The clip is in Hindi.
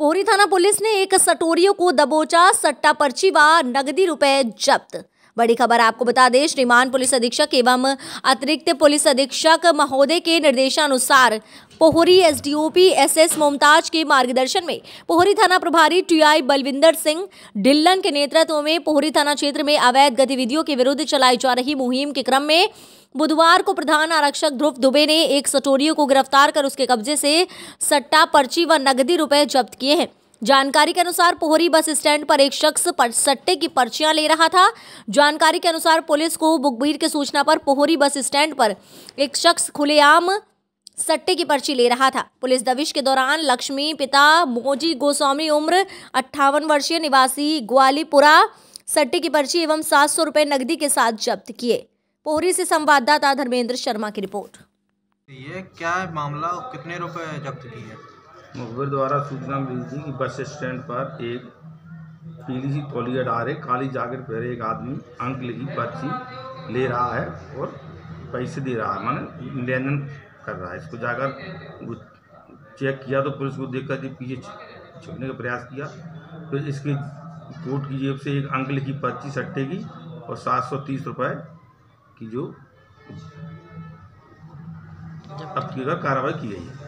पोहरी थाना पुलिस ने एक सटोरियों को दबोचा सट्टा पर्ची व नगदी रुपए जब्त बड़ी खबर आपको बता दें श्रीमान पुलिस अधीक्षक एवं अतिरिक्त पुलिस अधीक्षक महोदय के निर्देशानुसार पोहरी एसडीओपी एसएस मुमताज के मार्गदर्शन में पोहरी थाना प्रभारी टीआई बलविंदर सिंह ढिल्लन के नेतृत्व में पोहरी थाना क्षेत्र में अवैध गतिविधियों के विरुद्ध चलाई जा रही मुहिम के क्रम में बुधवार को प्रधान आरक्षक ध्रुव दुबे ने एक सटोरियो को गिरफ्तार कर उसके कब्जे से सट्टा पर्ची व नकदी रुपए जब्त किए हैं जानकारी के अनुसार पोहरी बस स्टैंड पर एक शख्स पर सट्टे की पर्चियां ले रहा था जानकारी के अनुसार पुलिस को बुकबीर के सूचना पर पोहरी बस स्टैंड पर एक शख्स खुलेआम सट्टे की पर्ची ले रहा था पुलिस दबिश के दौरान लक्ष्मी पिता मोजी गोस्वामी उम्र अट्ठावन वर्षीय निवासी ग्वालीपुरा सट्टे की पर्ची एवं सात सौ रुपए नकदी के साथ जब्त किए पोहरी से संवाददाता धर्मेंद्र शर्मा की रिपोर्ट ये क्या है मामला कितने रुपए जब्त किए मुखबिर द्वारा सूचना मिली थी कि बस स्टैंड पर एक पीली सी तौलिया रहे काली जाकेट पहने एक आदमी अंक लिखी पर्ची ले रहा है और पैसे दे रहा है माने लेन कर रहा है इसको जाकर चेक किया तो पुलिस को देख कर पीछे छुपने का प्रयास किया फिर इसके कोर्ट की जेब से एक अंक लिखी पर्ची अट्टे की और सात सौ तीस रुपये की जो अब की कार्रवाई की गई है